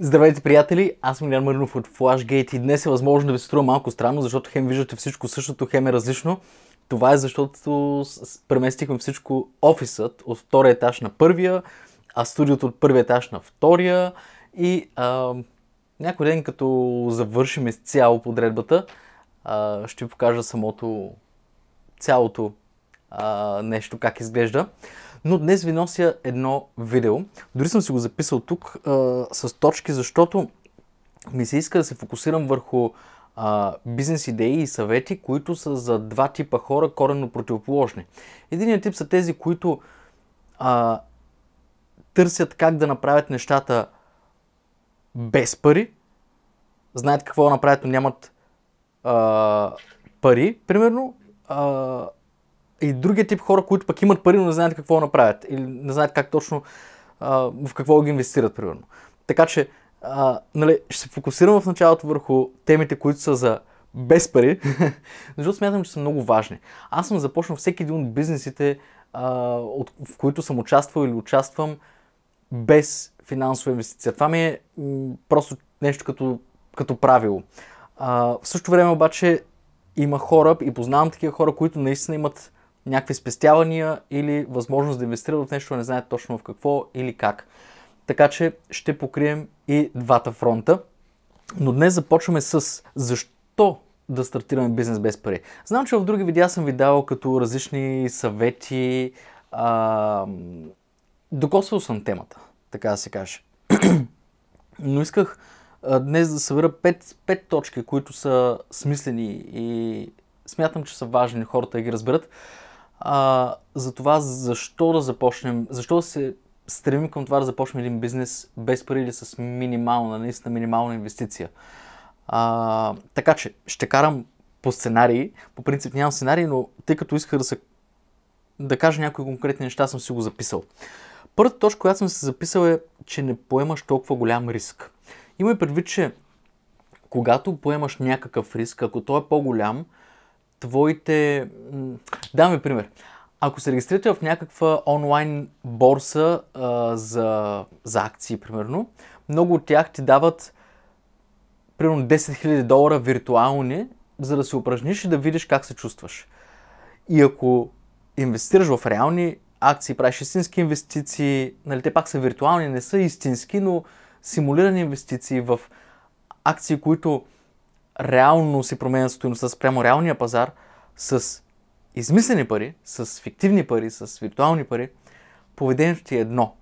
Здравейте, приятели! Аз съм Лян Маринов от Flashgate и днес е възможно да ви се струва малко странно, защото хем виждате всичко същото, хем е различно. Това е защото преместихме всичко офисът от втория етаж на първия, а студиото от първия етаж на втория и а, някой ден, като завършим изцяло подредбата, а, ще ви покажа самото цялото а, нещо, как изглежда но днес ви нося едно видео. Дори съм си го записал тук а, с точки, защото ми се иска да се фокусирам върху а, бизнес идеи и съвети, които са за два типа хора коренно противоположни. Единият тип са тези, които а, търсят как да направят нещата без пари, знаят какво да направят, но нямат а, пари, примерно, а, и другия тип хора, които пък имат пари, но не знаят какво направят или не знаят как точно а, в какво ги инвестират, примерно. Така че, а, нали, ще се фокусирам в началото върху темите, които са за без пари, защото смятам, че са много важни. Аз съм започнал всеки един от бизнесите, а, от, в които съм участвал или участвам, без финансова инвестиция. Това ми е м- просто нещо като, като правило. А, в същото време обаче има хора и познавам такива хора, които наистина имат някакви спестявания или възможност да инвестират в нещо, не знаят точно в какво или как. Така че ще покрием и двата фронта. Но днес започваме с защо да стартираме бизнес без пари. Знам, че в други видеа съм ви давал като различни съвети. А, докосвал съм темата, така да се каже. Но исках днес да събера 5, 5 точки, които са смислени и смятам, че са важни хората да ги разберат, а, за това защо да започнем, защо да се стремим към това да започнем един бизнес без пари или с минимална, наистина минимална инвестиция. А, така че ще карам по сценарии. По принцип нямам сценарии, но тъй като исках да, се, да кажа някои конкретни неща, съм си го записал. Първата точка, която съм се записал е, че не поемаш толкова голям риск. Има и предвид, че когато поемаш някакъв риск, ако той е по-голям, твоите... ви пример. Ако се регистрирате в някаква онлайн борса а, за, за акции, примерно, много от тях ти дават примерно 10 000 долара виртуални, за да се упражниш и да видиш как се чувстваш. И ако инвестираш в реални акции, правиш истински инвестиции, нали, те пак са виртуални, не са истински, но симулирани инвестиции в акции, които реално си променят стоиността спрямо реалния пазар с измислени пари, с фиктивни пари, с виртуални пари, поведението ти е едно.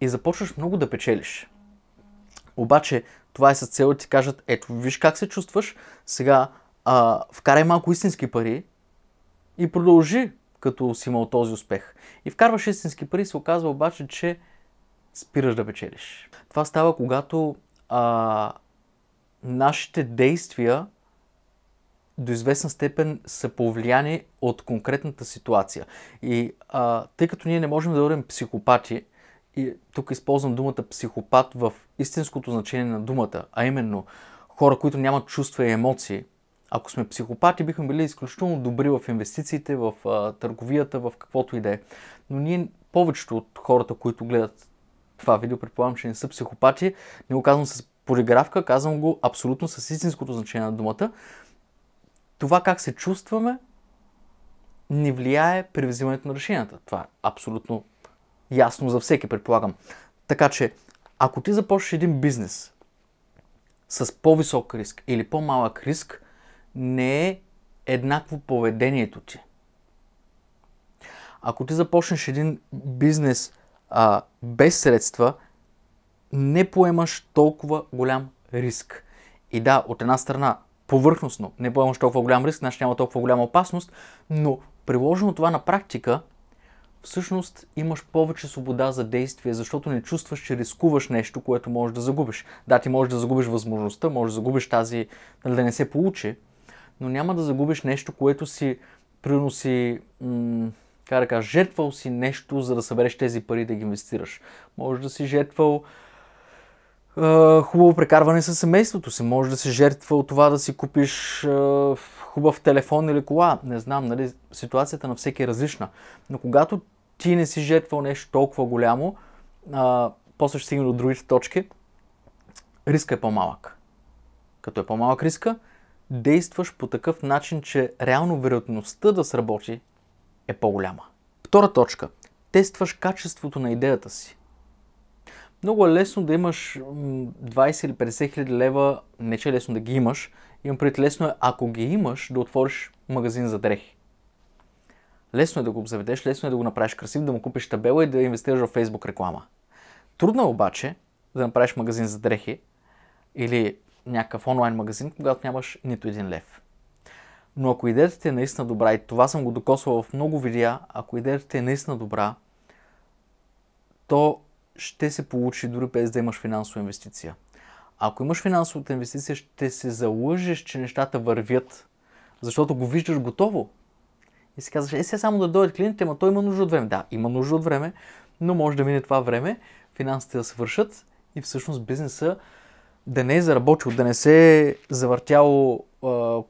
И започваш много да печелиш. Обаче, това е с цел да ти кажат, ето, виж как се чувстваш, сега а, вкарай малко истински пари и продължи, като си имал този успех. И вкарваш истински пари, се оказва обаче, че спираш да печелиш. Това става, когато а, нашите действия до известна степен са повлияни от конкретната ситуация. И а, тъй като ние не можем да бъдем психопати, и тук използвам думата психопат в истинското значение на думата, а именно хора, които нямат чувства и емоции, ако сме психопати, бихме били изключително добри в инвестициите, в а, търговията, в каквото и да е. Но ние, повечето от хората, които гледат това видео, предполагам, че не са психопати, не го казвам с полиграфка, казвам го абсолютно с истинското значение на думата. Това как се чувстваме не влияе при взимането на решенията. Това е абсолютно ясно за всеки, предполагам. Така че, ако ти започнеш един бизнес с по-висок риск или по-малък риск, не е еднакво поведението ти. Ако ти започнеш един бизнес а, без средства не поемаш толкова голям риск. И да, от една страна, повърхностно не поемаш толкова голям риск, значи няма толкова голяма опасност, но приложено това на практика, всъщност имаш повече свобода за действие, защото не чувстваш, че рискуваш нещо, което можеш да загубиш. Да, ти можеш да загубиш възможността, можеш да загубиш тази, нали, да не се получи, но няма да загубиш нещо, което си приноси, м- как да кажа, жертвал си нещо, за да събереш тези пари да ги инвестираш. Може да си жертвал хубаво прекарване с семейството си. Може да се жертва от това да си купиш хубав телефон или кола. Не знам, нали? Ситуацията на всеки е различна. Но когато ти не си жертвал нещо толкова голямо, после ще стигнем до другите точки, риска е по-малък. Като е по-малък риска, действаш по такъв начин, че реално вероятността да сработи е по-голяма. Втора точка. Тестваш качеството на идеята си. Много е лесно да имаш 20 или 50 хиляди лева, не че е лесно да ги имаш, имам пред лесно е, ако ги имаш, да отвориш магазин за дрехи. Лесно е да го обзаведеш, лесно е да го направиш красив, да му купиш табела и да инвестираш в Facebook реклама. Трудно е обаче да направиш магазин за дрехи или някакъв онлайн магазин, когато нямаш нито един лев. Но ако идеята ти е наистина добра, и това съм го докосвал в много видеа, ако идеята ти е наистина добра, то ще се получи дори без да имаш финансова инвестиция. Ако имаш финансовата инвестиция, ще се залъжеш, че нещата вървят, защото го виждаш готово. И си казваш, е, сега само да дойдат клиентите, ама той има нужда от време. Да, има нужда от време, но може да мине това време, финансите да се вършат и всъщност бизнеса да не е заработил, да не се е завъртяло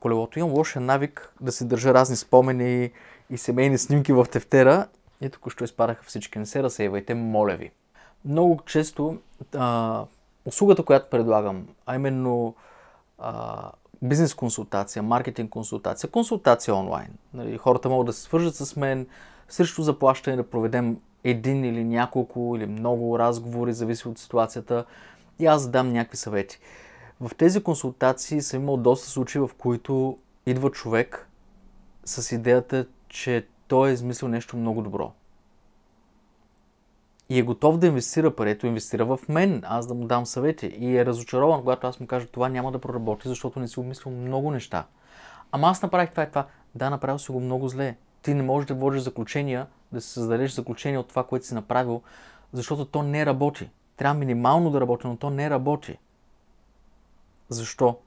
колелото. Имам лошия навик да си държа разни спомени и семейни снимки в тефтера и току-що изпараха всички. Не се разсейвайте, моля ви много често а, услугата, която предлагам, а именно а, бизнес консултация, маркетинг консултация, консултация онлайн. Нали, хората могат да се свържат с мен срещу заплащане, да проведем един или няколко или много разговори, зависи от ситуацията и аз дам някакви съвети. В тези консултации съм имал доста случаи, в които идва човек с идеята, че той е измислил нещо много добро и е готов да инвестира парето, инвестира в мен, аз да му дам съвети. И е разочарован, когато аз му кажа, това няма да проработи, защото не си обмислил много неща. Ама аз направих това и това. Да, направил си го много зле. Ти не можеш да водиш заключения, да се създадеш заключение от това, което си направил, защото то не работи. Трябва минимално да работи, но то не работи. Защо?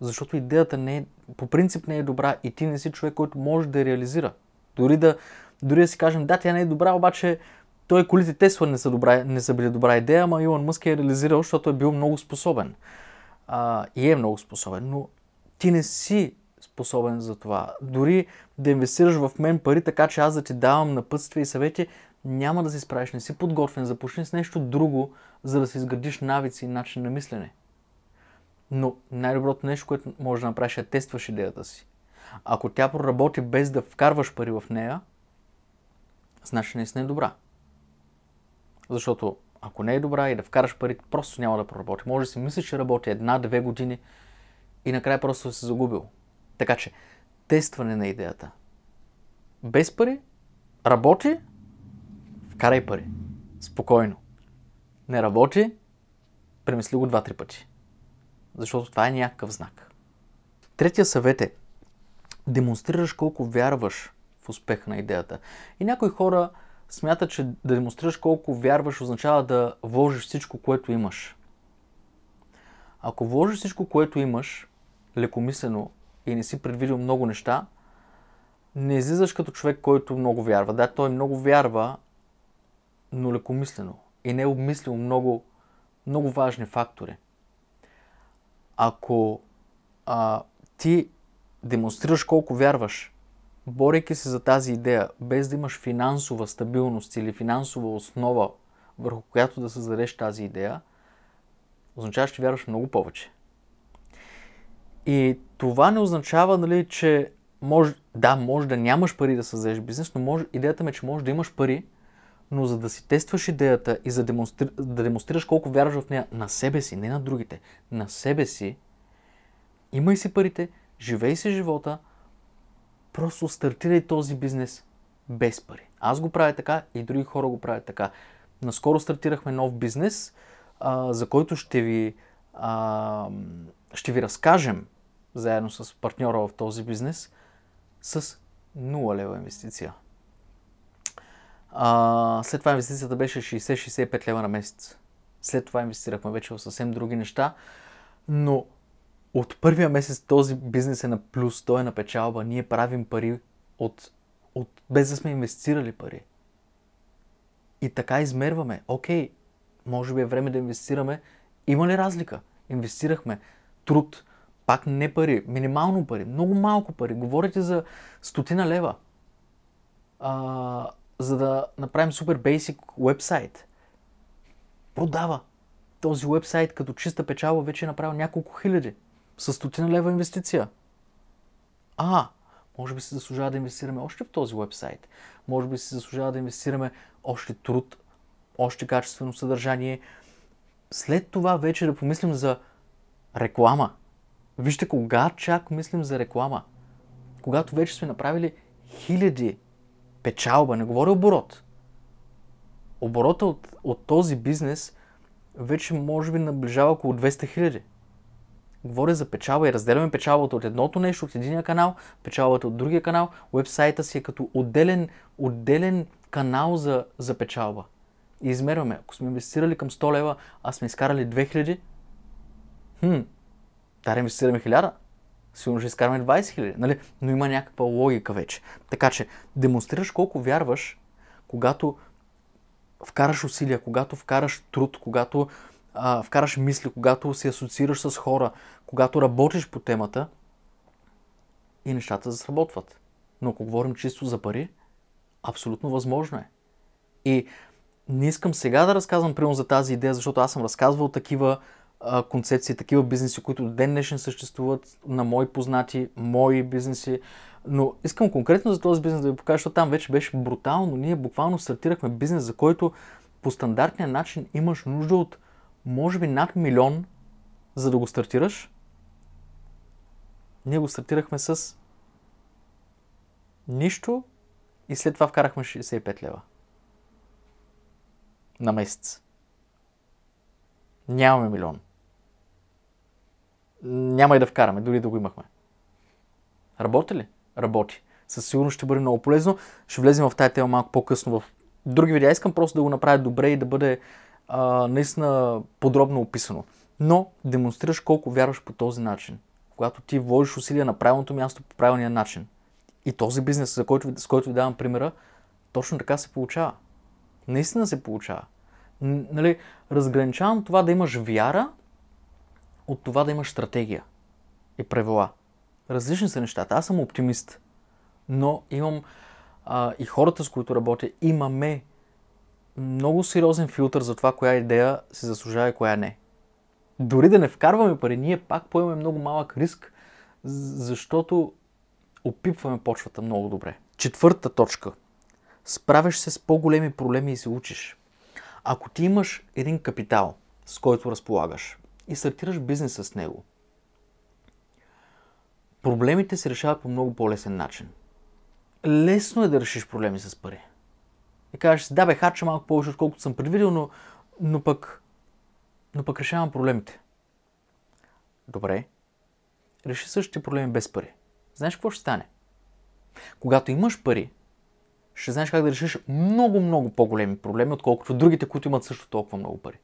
Защото идеята не е, по принцип не е добра и ти не си човек, който може да реализира. Дори да, дори да си кажем, да, тя не е добра, обаче той колите Тесла не са, добра, не са били добра идея, ама Илон Мъск е реализирал, защото е бил много способен. А, и е много способен, но ти не си способен за това. Дори да инвестираш в мен пари, така че аз да ти давам напътствия и съвети, няма да се справиш, не си подготвен, започни с нещо друго, за да се изградиш навици и начин на мислене. Но най-доброто нещо, което може да направиш е да тестваш идеята си. Ако тя проработи без да вкарваш пари в нея, значи не е добра. Защото ако не е добра и да вкараш пари, просто няма да проработи. Може да си мислиш, че работи една-две години и накрая просто се загубил. Така че, тестване на идеята. Без пари, работи, вкарай пари. Спокойно. Не работи, премисли го два-три пъти. Защото това е някакъв знак. Третия съвет е демонстрираш колко вярваш в успех на идеята. И някои хора смята, че да демонстрираш колко вярваш означава да вложиш всичко, което имаш. Ако вложиш всичко, което имаш, лекомислено и не си предвидил много неща, не излизаш като човек, който много вярва. Да, той много вярва, но лекомислено и не е обмислил много, много важни фактори. Ако а, ти демонстрираш колко вярваш, борейки се за тази идея, без да имаш финансова стабилност или финансова основа, върху която да създадеш тази идея, означава, че вярваш много повече. И това не означава, нали, че може, да, може да нямаш пари да създадеш бизнес, но може, идеята ми е, че може да имаш пари, но за да си тестваш идеята и за демонстри, да демонстрираш колко вярваш в нея на себе си, не на другите, на себе си, имай си парите, живей си живота – Просто стартирай този бизнес без пари. Аз го правя така и други хора го правят така. Наскоро стартирахме нов бизнес, а, за който ще ви, а, ще ви разкажем заедно с партньора в този бизнес с 0 лева инвестиция. А, след това инвестицията беше 60-65 лева на месец. След това инвестирахме вече в съвсем други неща, но от първия месец този бизнес е на плюс, той е на печалба, ние правим пари от, от, без да сме инвестирали пари. И така измерваме. Окей, може би е време да инвестираме. Има ли разлика? Инвестирахме труд, пак не пари, минимално пари, много малко пари. Говорите за стотина лева. А, за да направим супер бейсик вебсайт. Продава. Този вебсайт като чиста печалба вече е направил няколко хиляди с стотина лева инвестиция. А, може би се заслужава да инвестираме още в този вебсайт. Може би се заслужава да инвестираме още труд, още качествено съдържание. След това вече да помислим за реклама. Вижте кога чак мислим за реклама. Когато вече сме направили хиляди печалба, не говоря оборот. Оборота от, от този бизнес вече може би наближава около 200 хиляди. Говоря за печалба и разделяме печалбата от едното нещо, от единия канал, печалбата от другия канал. Уебсайта си е като отделен, отделен канал за, за печалба. И измерваме. Ако сме инвестирали към 100 лева, а сме изкарали 2000, хм, да инвестираме 1000, сигурно ще изкараме 20 000, нали? Но има някаква логика вече. Така че демонстрираш колко вярваш, когато вкараш усилия, когато вкараш труд, когато а, вкараш мисли, когато се асоциираш с хора, когато работиш по темата и нещата заработват. Но ако говорим чисто за пари, абсолютно възможно е. И не искам сега да разказвам примерно за тази идея, защото аз съм разказвал такива а, концепции, такива бизнеси, които до ден днешен съществуват на мои познати, мои бизнеси. Но искам конкретно за този бизнес да ви покажа, защото там вече беше брутално. Ние буквално стартирахме бизнес, за който по стандартния начин имаш нужда от може би над милион, за да го стартираш. Ние го стартирахме с нищо и след това вкарахме 65 лева. На месец. Нямаме милион. Няма и да вкараме, дори да го имахме. Работи ли? Работи. Със сигурност ще бъде много полезно. Ще влезем в тази тема малко по-късно в други видеа. Искам просто да го направя добре и да бъде а, наистина подробно описано. Но демонстрираш колко вярваш по този начин. Когато ти вложиш усилия на правилното място по правилния начин. И този бизнес, за който, с който ви давам примера, точно така се получава. Наистина се получава. Нали, разграничавам това да имаш вяра от това да имаш стратегия и правила. Различни са нещата. Аз съм оптимист, но имам а, и хората, с които работя, имаме много сериозен филтър за това, коя идея се заслужава и коя не. Дори да не вкарваме пари, ние пак поемаме много малък риск, защото опипваме почвата много добре. Четвърта точка. Справяш се с по-големи проблеми и се учиш. Ако ти имаш един капитал, с който разполагаш и стартираш бизнеса с него, проблемите се решават по много по-лесен начин. Лесно е да решиш проблеми с пари и кажеш, да бе, харча малко повече, отколкото съм предвидил, но, но, пък, но пък решавам проблемите. Добре, реши същите проблеми без пари. Знаеш какво ще стане? Когато имаш пари, ще знаеш как да решиш много, много по-големи проблеми, отколкото другите, които имат също толкова много пари.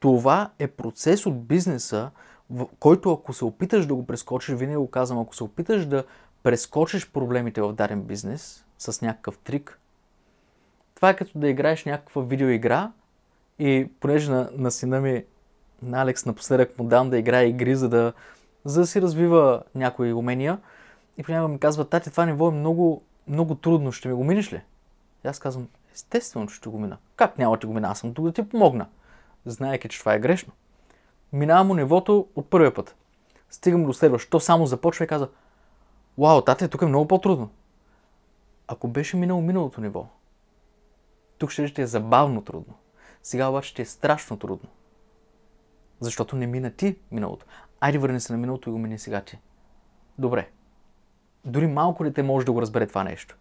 Това е процес от бизнеса, в който ако се опиташ да го прескочиш, винаги го казвам, ако се опиташ да прескочиш проблемите в даден бизнес с някакъв трик, това е като да играеш някаква видеоигра и понеже на, на сина ми, на Алекс напоследък му дам да играе игри, за да, за да си развива някои умения. И понякога ми казва, тати, това ниво е много, много трудно, ще ми го миниш ли? И аз казвам, естествено, че ще го мина. Как няма да ти го мина? Аз съм тук да ти помогна. Знаеки, че това е грешно. Минавам му нивото от първия път. Стигам до следващото, то само започва и казва, вау, тате, тук е много по-трудно. Ако беше минало миналото ниво, тук ще, ще е забавно трудно. Сега обаче ще е страшно трудно. Защото не мина ти миналото. Айде върни се на миналото и го мини сега ти. Добре. Дори малко дете може да го разбере това нещо.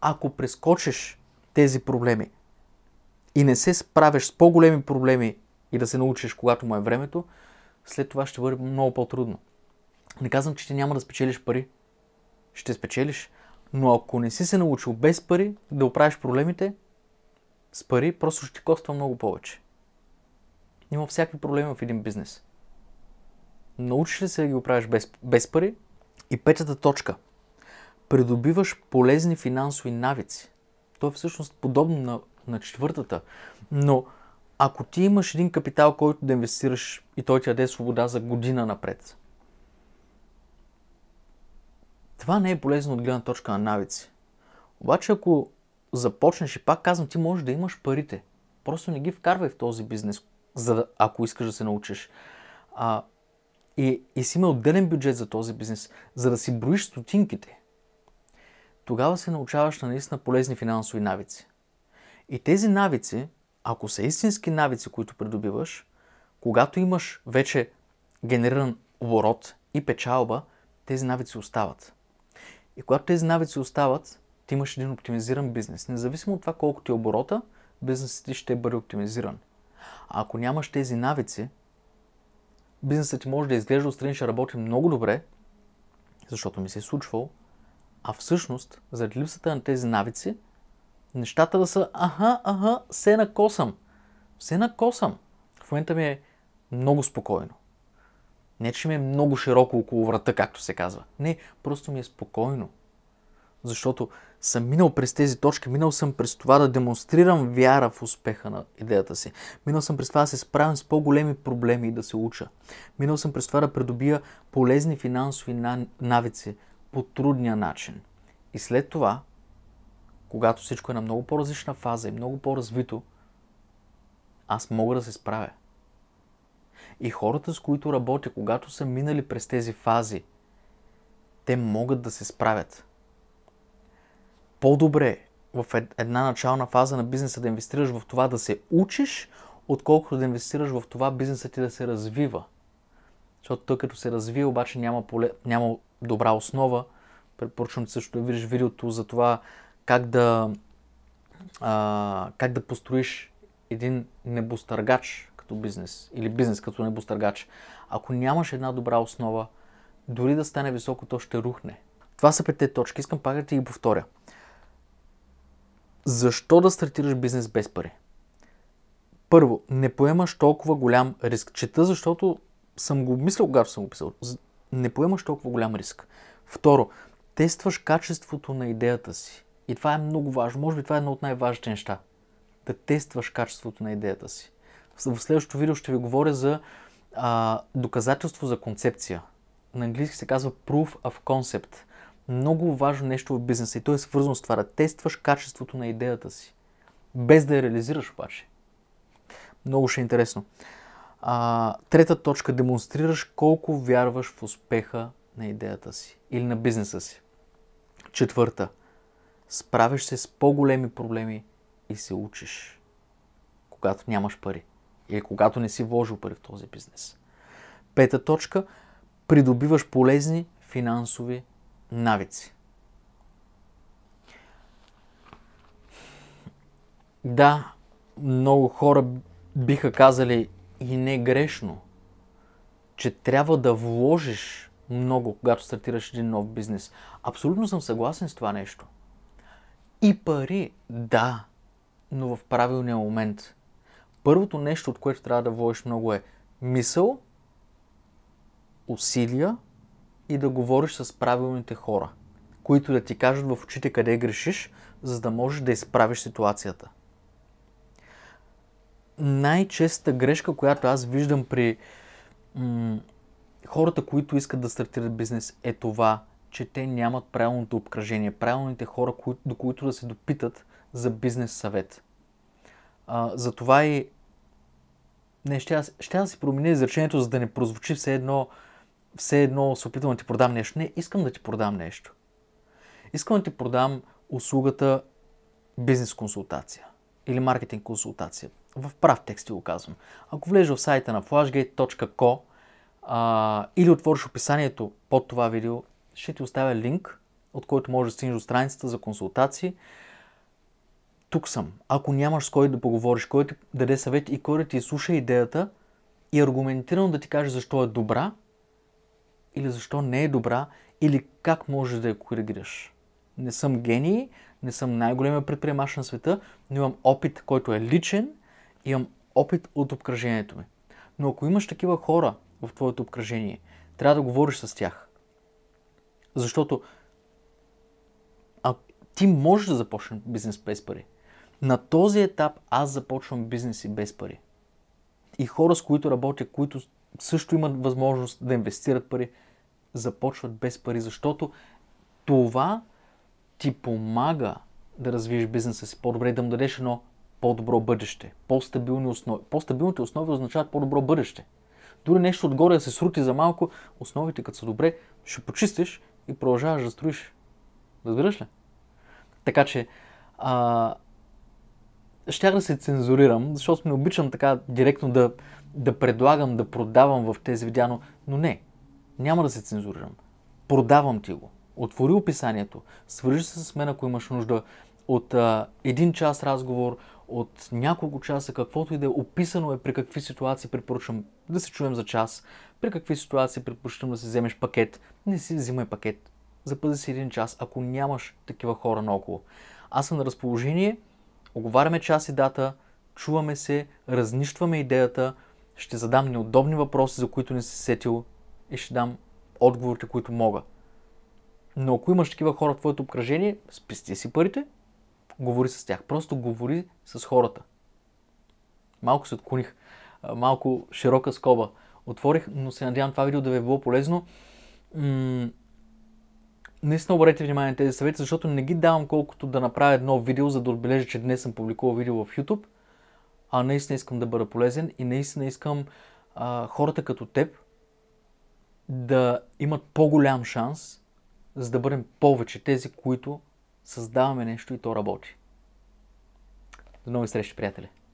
Ако прескочиш тези проблеми и не се справиш с по-големи проблеми и да се научиш, когато му е времето, след това ще бъде много по-трудно. Не казвам, че ти няма да спечелиш пари. Ще спечелиш, но ако не си се научил без пари да оправиш проблемите, с пари просто ще ти коства много повече. Има всякакви проблеми в един бизнес. Научиш ли се да ги оправиш без, без пари? И петата точка. Придобиваш полезни финансови навици. То е всъщност подобно на, на четвъртата. Но ако ти имаш един капитал, който да инвестираш и той ти даде свобода за година напред, това не е полезно от гледна точка на навици. Обаче ако започнеш и пак казвам, ти можеш да имаш парите. Просто не ги вкарвай в този бизнес, за да, ако искаш да се научиш. А, и, и си има отделен бюджет за този бизнес, за да си броиш стотинките. Тогава се научаваш на наистина полезни финансови навици. И тези навици, ако са истински навици, които придобиваш, когато имаш вече генериран оборот и печалба, тези навици остават. И когато тези навици остават, ти имаш един оптимизиран бизнес. Независимо от това колко ти е оборота, бизнесът ти ще бъде оптимизиран. А ако нямаш тези навици, бизнесът ти може да изглежда отстрани, ще работи много добре, защото ми се е случвало, а всъщност, заради липсата на тези навици, нещата да са аха, аха, се накосам. Се накосам. В момента ми е много спокойно. Не, че ми е много широко около врата, както се казва. Не, просто ми е спокойно. Защото съм минал през тези точки, минал съм през това да демонстрирам вяра в успеха на идеята си. Минал съм през това да се справям с по-големи проблеми и да се уча. Минал съм през това да придобия полезни финансови навици по трудния начин. И след това, когато всичко е на много по-различна фаза и много по-развито, аз мога да се справя. И хората, с които работя, когато са минали през тези фази, те могат да се справят – по-добре в една начална фаза на бизнеса да инвестираш в това да се учиш, отколкото да инвестираш в това бизнесът ти да се развива. Защото той като се развие, обаче няма, поле, няма добра основа. Препоръчвам ти също да видиш видеото за това как да, а, как да построиш един небостъргач като бизнес или бизнес като небостъргач. Ако нямаш една добра основа, дори да стане високо, то ще рухне. Това са петте точки. Искам пак да ти ги повторя. Защо да стартираш бизнес без пари? Първо, не поемаш толкова голям риск. Чета, защото съм го обмислял, когато съм го писал. Не поемаш толкова голям риск. Второ, тестваш качеството на идеята си. И това е много важно. Може би това е едно от най-важните неща. Да тестваш качеството на идеята си. В следващото видео ще ви говоря за а, доказателство за концепция. На английски се казва proof of concept – много важно нещо в бизнеса и то е свързано с това да тестваш качеството на идеята си, без да я реализираш обаче. Много ще е интересно. А, трета точка демонстрираш колко вярваш в успеха на идеята си или на бизнеса си. Четвърта. справиш се с по-големи проблеми и се учиш, когато нямаш пари или когато не си вложил пари в този бизнес. Пета точка. Придобиваш полезни финансови навици. Да, много хора биха казали и не е грешно, че трябва да вложиш много, когато стартираш един нов бизнес. Абсолютно съм съгласен с това нещо. И пари, да, но в правилния момент. Първото нещо, от което трябва да вложиш много е мисъл, усилия и да говориш с правилните хора, които да ти кажат в очите къде грешиш, за да можеш да изправиш ситуацията. Най-честа грешка, която аз виждам при м- хората, които искат да стартират бизнес, е това, че те нямат правилното обкръжение, правилните хора, до които да се допитат за бизнес съвет. А, затова и... Не, ще, ще си променя изречението, за да не прозвучи все едно все едно се опитвам да ти продам нещо. Не, искам да ти продам нещо. Искам да ти продам услугата бизнес консултация или маркетинг консултация. В прав текст ти го казвам. Ако влезеш в сайта на flashgate.co а, или отвориш описанието под това видео, ще ти оставя линк, от който можеш да стигнеш до страницата за консултации. Тук съм. Ако нямаш с кой да поговориш, кой да ти даде съвет и кой да ти слуша идеята и аргументирано да ти каже защо е добра, или защо не е добра, или как можеш да я коригираш. Не съм гений, не съм най-големия предприемач на света, но имам опит, който е личен, имам опит от обкръжението ми. Но ако имаш такива хора в твоето обкръжение, трябва да говориш с тях. Защото а ти можеш да започнеш бизнес без пари. На този етап аз започвам бизнес и без пари. И хора, с които работя, които също имат възможност да инвестират пари, започват без пари, защото това ти помага да развиеш бизнеса си по-добре и да му дадеш едно по-добро бъдеще. По-стабилни основи. По-стабилните основи означават по-добро бъдеще. Дори нещо отгоре да се срути за малко, основите като са добре, ще почистиш и продължаваш да строиш. Разбираш ли? Така че, а, щях да се цензурирам, защото не обичам така директно да да предлагам, да продавам в тези видеа, но, но не, няма да се цензурирам. Продавам ти го. Отвори описанието, свържи се с мен, ако имаш нужда от а, един час разговор, от няколко часа, каквото и да е описано е при какви ситуации препоръчвам да се чуем за час, при какви ситуации предпочитам да си вземеш пакет, не си взимай пакет. Запази си един час, ако нямаш такива хора наоколо. Аз съм на разположение, оговаряме час и дата, чуваме се, разнищваме идеята, ще задам неудобни въпроси, за които не си сетил и ще дам отговорите, които мога. Но ако имаш такива хора в твоето обкръжение, спести си парите, говори с тях. Просто говори с хората. Малко се отклоних, малко широка скоба отворих, но се надявам това видео да ви е било полезно. М- наистина обърнете внимание на тези съвети, защото не ги давам колкото да направя едно видео, за да отбележа, че днес съм публикувал видео в YouTube – а наистина искам да бъда полезен и наистина искам а, хората като теб да имат по-голям шанс, за да бъдем повече тези, които създаваме нещо и то работи. До нови срещи, приятели!